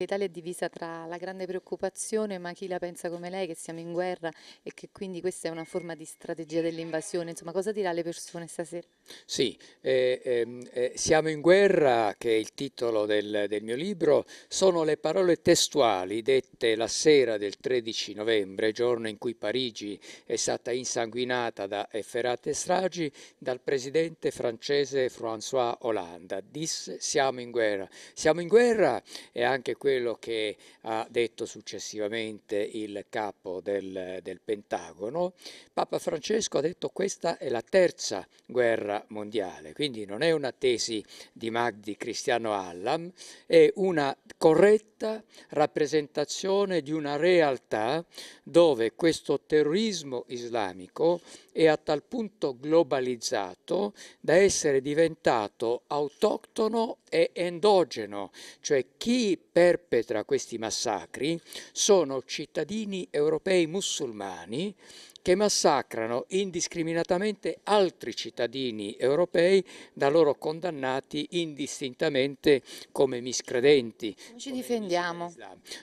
L'Italia è divisa tra la grande preoccupazione, ma chi la pensa come lei, che siamo in guerra e che quindi questa è una forma di strategia dell'invasione. Insomma, cosa dirà alle persone stasera? Sì, eh, ehm, eh, Siamo in guerra, che è il titolo del, del, mio libro, sono le parole testuali dette la sera del 13 novembre, giorno in cui Parigi è stata insanguinata da efferate stragi, dal presidente francese François Hollande. Disse siamo in guerra. Siamo in guerra e anche questo quello che ha detto successivamente il capo del, del Pentagono, Papa Francesco ha detto che questa è la terza guerra mondiale, quindi non è una tesi di Magdi Cristiano Allam, è una corretta rappresentazione di una realtà dove questo terrorismo islamico è a tal punto globalizzato da essere diventato autoctono è endogeno, cioè chi perpetra questi massacri sono cittadini europei musulmani che massacrano indiscriminatamente altri cittadini europei da loro condannati indistintamente come miscredenti. Non Ci difendiamo.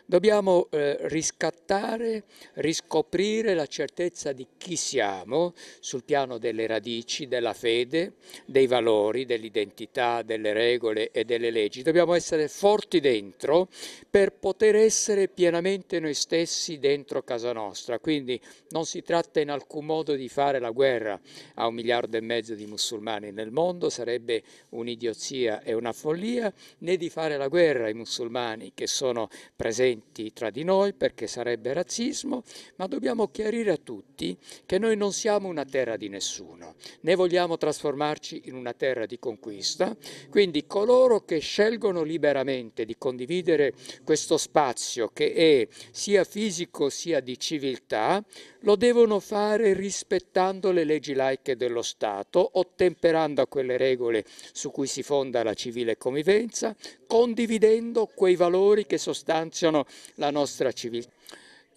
Dobbiamo eh, riscattare, riscoprire la certezza di chi siamo sul piano delle radici, della fede, dei valori, dell'identità, delle regole e delle leggi, dobbiamo essere forti dentro per poter essere pienamente noi stessi dentro casa nostra, quindi non si tratta in alcun modo di fare la guerra a un miliardo e mezzo di musulmani nel mondo, sarebbe un'idiozia e una follia, né di fare la guerra ai musulmani che sono presenti tra di noi perché sarebbe razzismo, ma dobbiamo chiarire a tutti che noi non siamo una terra di nessuno, né vogliamo trasformarci in una terra di conquista, quindi coloro coloro che scelgono liberamente di condividere questo spazio che è sia fisico sia di civiltà, lo devono fare rispettando le leggi laiche dello Stato, ottemperando a quelle regole su cui si fonda la civile convivenza, condividendo quei valori che sostanziano la nostra civiltà.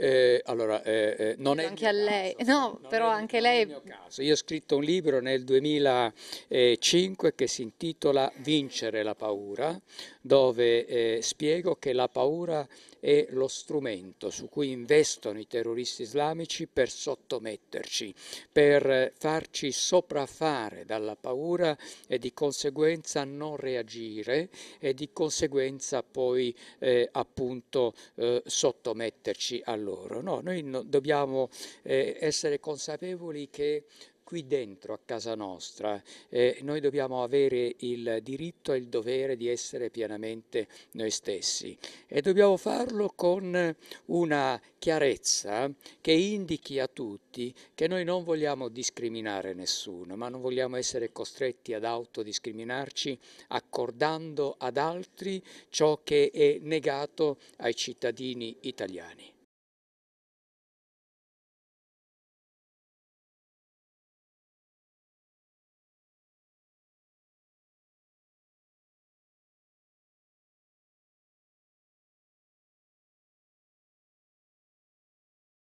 Eh, allora, eh, eh non è anche a lei, caso, no, non però anche mio, lei. Mio caso. Io ho scritto un libro nel 2005 che si intitola Vincere la paura, dove eh, spiego che la paura è lo strumento su cui investono i terroristi islamici per sottometterci, per eh, farci sopraffare dalla paura e di conseguenza non reagire e di conseguenza poi eh, appunto eh, sottometterci a loro. No, noi no, dobbiamo eh, essere consapevoli che qui dentro, a casa nostra, eh, noi dobbiamo avere il diritto e il dovere di essere pienamente noi stessi e dobbiamo farlo con una chiarezza che indichi a tutti che noi non vogliamo discriminare nessuno, ma non vogliamo essere costretti ad autodiscriminarci accordando ad altri ciò che è negato ai cittadini italiani.